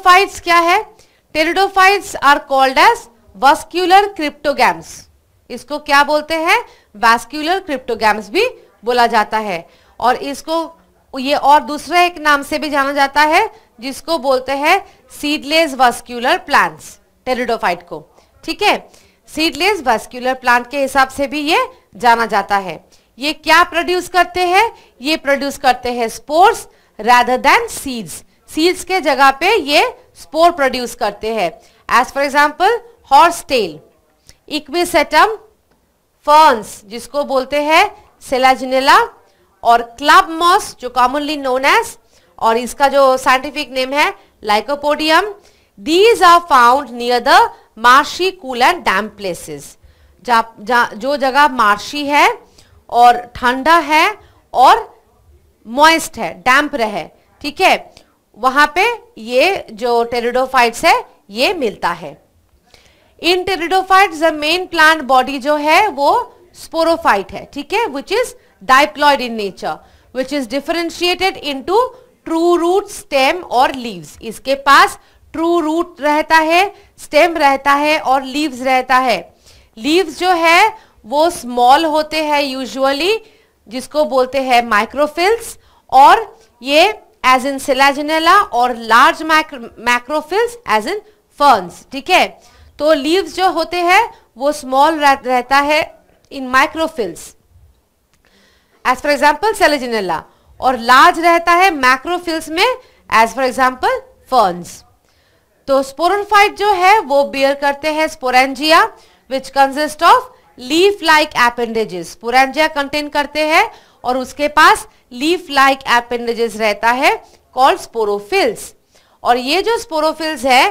Pteridophytes क्या है pteridophytes are called as vascular cryptogams इसको क्या बोलते हैं वास्क्यूलर क्रिप्टोगैम्स भी बोला जाता है और इसको ये और दूसरे एक नाम से भी जाना जाता है जिसको बोलते हैं सीडलेस वास्क्यूलर प्लांट्स टेरिडोफाइट को ठीक है सीडलेस वास्क्यूलर प्लांट के हिसाब से भी ये जाना जाता है ये क्या प्रोड्यूस करते हैं ये प्रोड्यूस करते हैं spores rather than seeds seeds के जगह पे ये स्पोर प्रोड्यूस करते हैं as for example horse tail equisetum ferns जिसको बोलते हैं सेलाजिनेला और क्लब मॉस जो कॉमनली नोन एज और इसका जो साइंटिफिक नेम है lycopodium these are found near the marshy cool and damp places जो जगह मार्शी है और ठंडा है और मॉइस्ट है डैम्प रहे ठीक है वहां पे ये जो टेरिडोफाइट्स है ये मिलता है in pteridophyte the main plant body जो है वो स्पोरोफाइट है ठीक है which is diploid in nature which is differentiated into true root stem और लीव्स इसके पास ट्रू रूट रहता है स्टेम रहता है और लीव्स रहता है लीव्स जो है वो स्मॉल होते हैं यूजुअली जिसको बोलते हैं माइक्रोफिल्स और ये एज इन सिलाजिनेला और large macrophylls as in ferns ठीक है तो लीव्स जो होते हैं वो स्मॉल रहता है in microphylls as for example selaginella और लार्ज रहता है मैक्रोफिल्स में एज फॉर एग्जाम्पल फर्न्स तो स्पोरफाइट जो है वो बियर करते हैं sporangia which consist of leaf like appendages sporangia contain करते हैं और उसके पास लीफ लाइक एपेंडेजेस रहता है कॉल्ड स्पोरोफिल्स और ये जो स्पोरोफिल्स है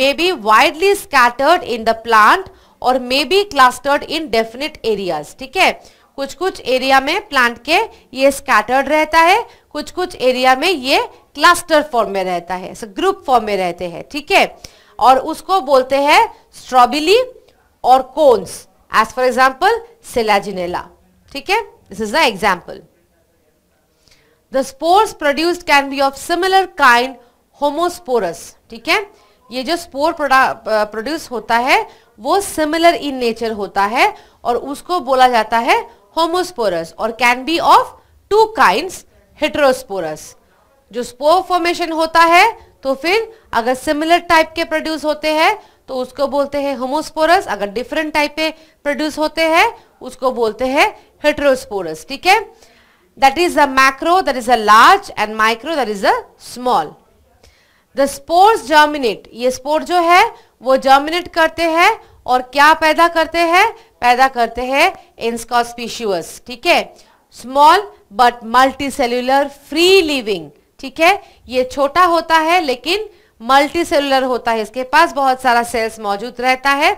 may be widely scattered in the plant और may be clustered in definite areas ठीक है कुछ कुछ एरिया में प्लांट के ये स्कैटर्ड रहता है कुछ कुछ एरिया में ये क्लस्टर फॉर्म में रहता है ग्रुप फॉर्म में रहते हैं ठीक है और उसको बोलते हैं स्ट्रॉबेली और cones as for example selaginella ठीक है This is the example. The spores produced can be of similar kind homosporous. ठीक है ये जो स्पोर प्रोड्यूस होता है वो सिमिलर इन नेचर होता है और उसको बोला जाता है होमोस्पोरस और can be of two kinds heterosporous जो स्पोर फॉर्मेशन होता है तो फिर अगर सिमिलर टाइप के प्रोड्यूस होते हैं तो उसको बोलते हैं होमोस्पोरस अगर डिफरेंट टाइप के प्रोड्यूस होते हैं उसको बोलते हैं heterosporous ठीक है that is a macro that is a large and micro that is a small the spores germinate ये spore जो है वो germinate करते हैं और क्या पैदा करते हैं पैदा करते हैं insconspicuous ठीक है small but multicellular free living ठीक है ये छोटा होता है लेकिन मल्टीसेलुलर होता है इसके पास बहुत सारा सेल्स मौजूद रहता है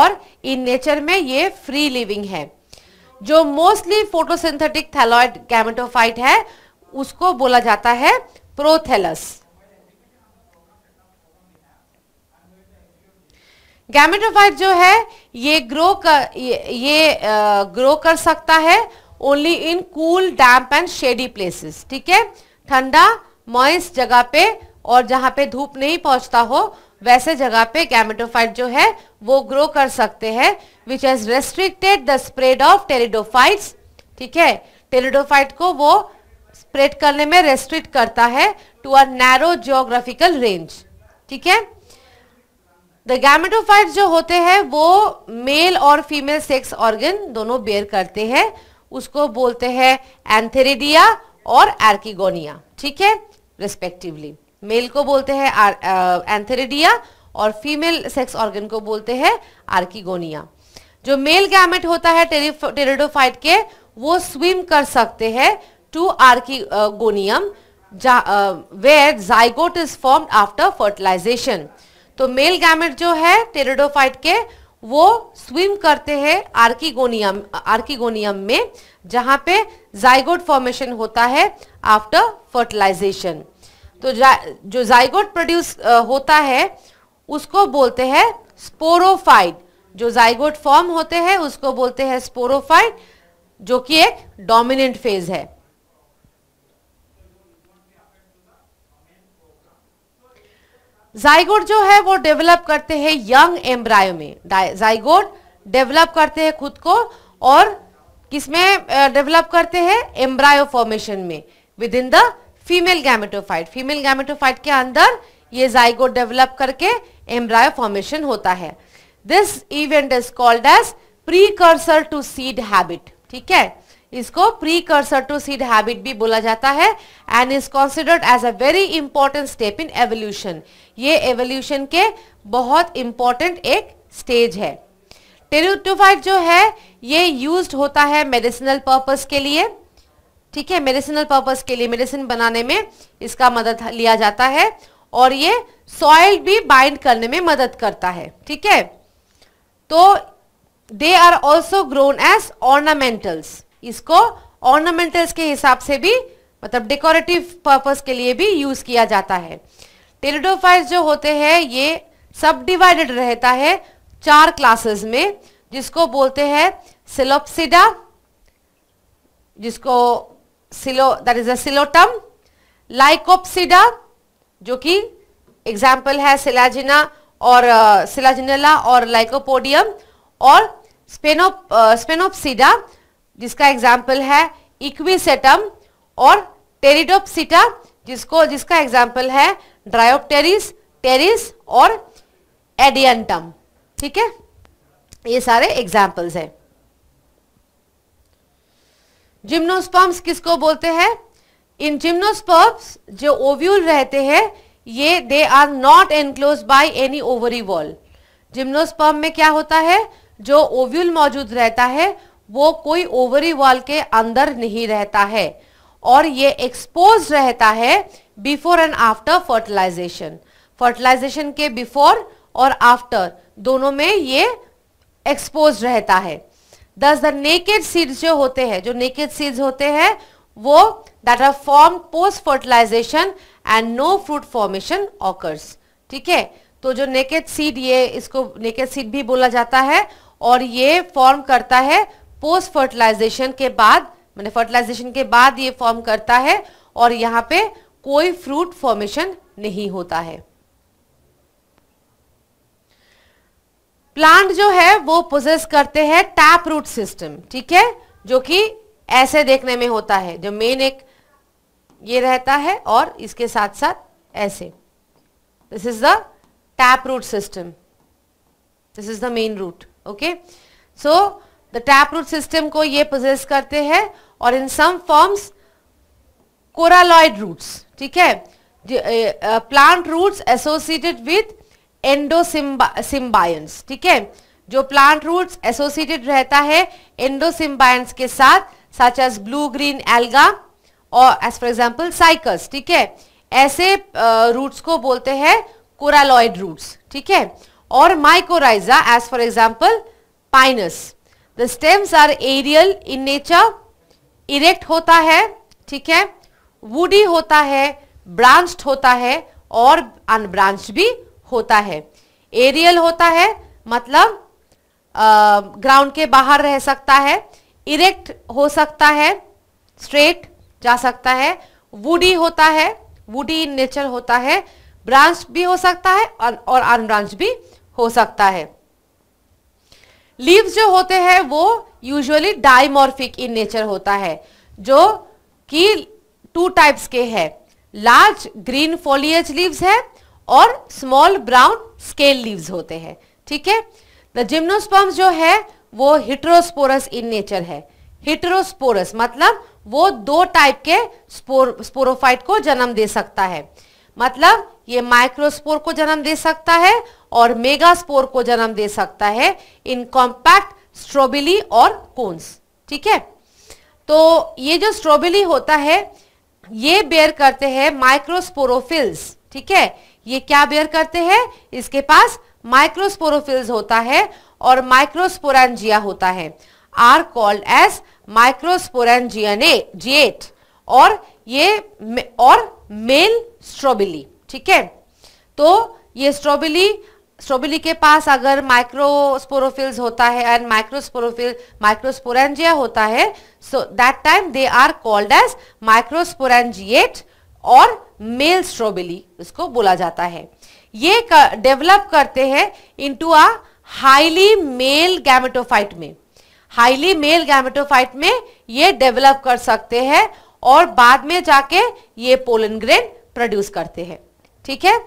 और इन नेचर में ये फ्री लिविंग है जो मोस्टली फोटोसिंथेटिक थैलॉइड गैमेटोफाइट है उसको बोला जाता है प्रोथेलस गैमेटोफाइट जो है ये ग्रो कर ये, ये आ, ग्रो कर सकता है only in cool damp and shady places ठीक है ठंडा मॉइस जगह पे और जहां पे धूप नहीं पहुंचता हो वैसे जगह पे गैमेटोफाइट जो है वो ग्रो कर सकते हैं which has restricted the spread of pteridophyte ठीक है टेरिडोफाइट को वो स्प्रेड करने में रेस्ट्रिक्ट करता है to a narrow geographical range ठीक है द गैमेटोफाइट जो होते हैं वो मेल और फीमेल सेक्स ऑर्गन दोनों बेयर करते हैं उसको बोलते हैं एंथेरिडिया और एर्किगोनिया ठीक है रिस्पेक्टिवली मेल को बोलते हैं एंथेरिडिया और फीमेल सेक्स ऑर्गन को बोलते हैं आर्किगोनिया जो मेल गैमेट होता है टेरिडोफाइट के वो स्विम कर सकते हैं to archegonium where zygote is form after fertilization तो मेल गैमेट जो है टेरिडोफाइट के वो स्विम करते हैं आर्किगोनियम आर्किगोनियम में जहां पे जाइगोट फॉर्मेशन होता है आफ्टर फर्टिलाइजेशन तो जा, जो जाइगोट प्रोड्यूस uh, होता है उसको बोलते हैं स्पोरोफाइट जो जाइगोट फॉर्म होते हैं उसको बोलते हैं स्पोरोफाइट जो कि एक डोमिनेंट फेज है जाइगोट जो है वो डेवलप करते हैं यंग एम्ब्रायो में जाइगोट डेवलप करते हैं खुद को और किसमें डेवलप uh, करते हैं एम्ब्रायो फॉर्मेशन में within the female gametophyte female gametophyte के अंदर ये जाइगो डेवलप करके एम्ब्रायो फॉर्मेशन होता है this event is called as precursor to seed habit ठीक है इसको प्रीकर्सर टू सीड हैबिट भी बोला जाता है and is considered as a very important step in evolution ये एवोल्यूशन के बहुत इंपॉर्टेंट एक स्टेज है टेरिटोफाइट जो है ये यूज होता है मेडिसिनल पर्पज के लिए ठीक है मेडिसिनल पर्पज के लिए मेडिसिन बनाने में इसका मदद लिया जाता है और ये सॉइल भी बाइंड करने में मदद करता है ठीक है तो they are also grown as ornamentals इसको ऑर्नामेंटल्स के हिसाब से भी मतलब डेकोरेटिव पर्पज के लिए भी यूज किया जाता है टेरिडोफाइज जो होते हैं ये सब डिवाइडेड रहता है चार क्लासेस में जिसको बोलते हैं सिलोपसिडा जिसको सिलो दैट इज अलोटम सिलोटम लाइकोप्सिडा जो कि एग्जाम्पल है सिलाजिना और सिलाजिनेला uh, और लाइकोपोडियम और स्पेनोप uh, जिसका एग्जाम्पल है इक्विसेटम और टेरिडोपसीटा जिसको जिसका एग्जाम्पल है ड्रायोप्टेरिस टेरिस और एडियंटम ठीक है ये सारे एग्जाम्पल्स हैं जिम्नोस्पर्म्स किसको बोलते हैं इन जिम्नोस्पर्म्स जो ओव्यूल रहते हैं ये they are not enclose by any ovary wall gymnosperm में क्या होता है जो ओव्यूल मौजूद रहता है वो कोई ओवरी वॉल के अंदर नहीं रहता है और ये एक्सपोज रहता है before and after fertilization fertilization के बिफोर और आफ्टर दोनों में ये एक्सपोज रहता है दस द नेकेड सीड्स जो होते हैं जो नेकेड सीड्स होते हैं वो that are form post fertilization and no fruit formation occurs ठीक है तो जो नेकेड सीड ये इसको नेकेड सीड भी बोला जाता है और ये फॉर्म करता है पोस्ट फर्टिलाइजेशन के बाद मैंने फर्टिलाइजेशन के बाद ये फॉर्म करता है और यहाँ पे कोई फ्रूट फॉर्मेशन नहीं होता है प्लांट जो है वो पोजेस करते हैं टैप रूट सिस्टम ठीक है जो कि ऐसे देखने में होता है जो मेन एक ये रहता है और इसके साथ साथ ऐसे this is the tap root system this is the main root okay so the tap root system को ये पोजेस करते हैं और इन सम फॉर्म्स कोरालॉयड रूट्स ठीक है plant roots associated with endosymbionts ठीक है जो प्लांट रूट्स एसोसिएटेड रहता है एंडोसिम्बायंस के साथ such as blue green alga और एज फॉर एग्जाम्पल साइकस ठीक है ऐसे रूट्स को बोलते हैं कोरालॉइड रूट्स ठीक है और mycorrhiza as for example pinus the stems are aerial in nature erect होता है ठीक है वुडी होता है ब्रांच्ड होता है और अनब्रांच्ड भी होता है एरियल होता है मतलब ग्राउंड के बाहर रह सकता है इरेक्ट हो सकता है स्ट्रेट जा सकता है वुडी होता है वुडी इन नेचर होता है ब्रांच भी हो सकता है और अनब्रांच भी हो सकता है लीव्स जो होते हैं वो यूजुअली डायमोर्फिक इन नेचर होता है जो कि टू टाइप्स के है लार्ज ग्रीन फोलियज लीव्स है और स्मॉल ब्राउन स्केल लीव्स होते हैं ठीक है द जिम्नोस्पर्म्स जो है वो हिट्रोस्पोरस इन नेचर है हिट्रोस्पोरस मतलब वो दो टाइप के स्पोर स्पोरोफाइट को जन्म दे सकता है मतलब ये माइक्रोस्पोर को जन्म दे सकता है और मेगास्पोर को जन्म दे सकता है इन कॉम्पैक्ट स्ट्रॉबेली और कोन्स ठीक है तो ये जो स्ट्रॉबेली होता है ये बेयर करते हैं माइक्रोस्पोरोफिल्स ठीक है ये क्या बेयर करते हैं इसके पास माइक्रोस्पोरोफिल्स होता है और माइक्रोस्पोरेंजिया होता है are called as microsporangiate और ये और मेल स्ट्रॉबेली ठीक है तो ये स्ट्रॉबेली स्ट्रॉबेली के पास अगर माइक्रोस्पोरोफिल्स होता है एंड माइक्रोस्पोरोफिल माइक्रोस्पोरेंजिया होता है so that time they are called as microsporangiate और मेल स्ट्रॉबेरी इसको बोला जाता है ये कर, डेवलप करते हैं into a highly male gametophyte में हाईली मेल गैमेटोफाइट में ये डेवलप कर सकते हैं और बाद में जाके ये पोलन ग्रेन प्रोड्यूस करते हैं ठीक है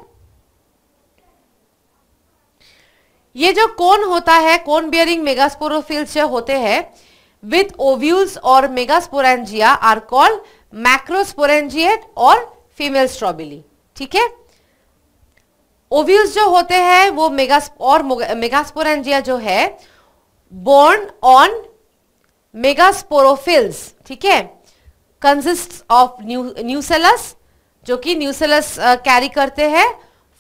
ये जो कोन होता है कोन बियरिंग मेगास्पोरोफिल्स जो होते हैं विथ ओव्यूल्स और मेगास्पोरेंजिया आर कॉल्ड मैक्रोस्पोरेंजिएट और फीमेल स्ट्रॉबेली ठीक है ओव्यूल्स जो होते हैं वो मेगा और मेगास्पोरेंजिया जो है बोर्न ऑन मेगास्पोरोफिल्स ठीक है कंसिस्ट ऑफ न्यूसेलस जो कि न्यूसेलस कैरी करते हैं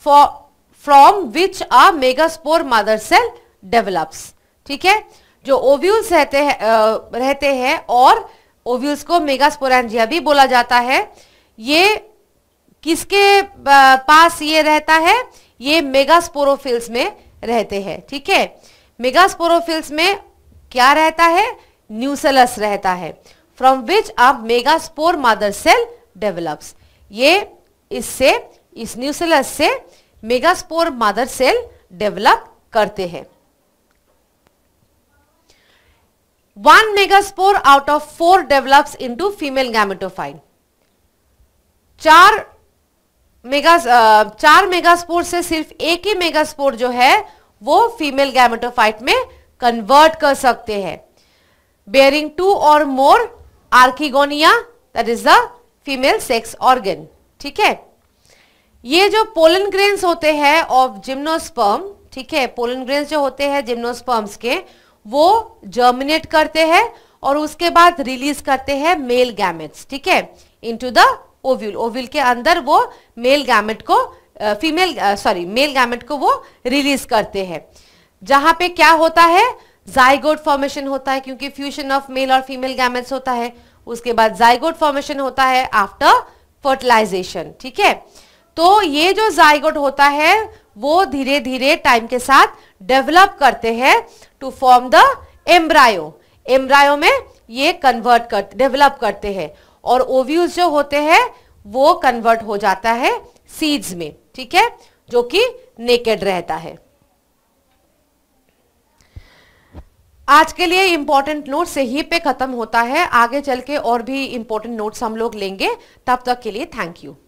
from which a megaspore mother cell develops ठीक है जो ओव्यूल्स रहते हैं रहते हैं और ओव्यूल्स को मेगास्पोरेंजिया भी बोला जाता है ये किसके पास ये रहता है ये मेगास्पोरोफिल्स में रहते हैं ठीक है मेगास्पोरोफिल्स में क्या रहता है न्यूसेलस रहता है फ्रॉम विच आप मेगास्पोर मादर सेल डेवलप्स ये इससे इस न्यूसेलस से मेगास्पोर मादर सेल डेवलप करते हैं one megaspore out of four develops into female gametophyte. चार मेगा चार मेगास्पोर से सिर्फ एक ही मेगास्पोर जो है वो फीमेल गैमेटोफाइट में कन्वर्ट कर सकते हैं बेयरिंग टू और more archegonia that is the female sex organ ठीक है ये जो पोलन ग्रेन्स होते हैं ऑफ जिम्नोस्पर्म ठीक है पोलन ग्रेन्स जो होते हैं जिम्नोस्पर्म्स के वो जर्मिनेट करते हैं और उसके बाद रिलीज करते हैं मेल गैमेट्स ठीक है इनटू द ओव्यूल ओव्यूल के अंदर वो मेल गैमेट को फीमेल सॉरी मेल गैमेट को वो रिलीज करते हैं जहां पे क्या होता है जाइगोड फॉर्मेशन होता है क्योंकि फ्यूजन ऑफ मेल और फीमेल गैमेट्स होता है उसके बाद जाइगोड फॉर्मेशन होता है आफ्टर फर्टिलाइजेशन ठीक है तो ये जो जाइगोड होता है वो धीरे धीरे टाइम के साथ डेवलप करते हैं to form the embryo embryo में ये कन्वर्ट कर डेवलप करते हैं और ओव्यूज जो होते हैं वो कन्वर्ट हो जाता है सीड्स में ठीक है जो कि नेकेड रहता है आज के लिए इंपॉर्टेंट नोट यही पे खत्म होता है आगे चल के और भी इंपॉर्टेंट नोट्स हम लोग लेंगे तब तक के लिए थैंक यू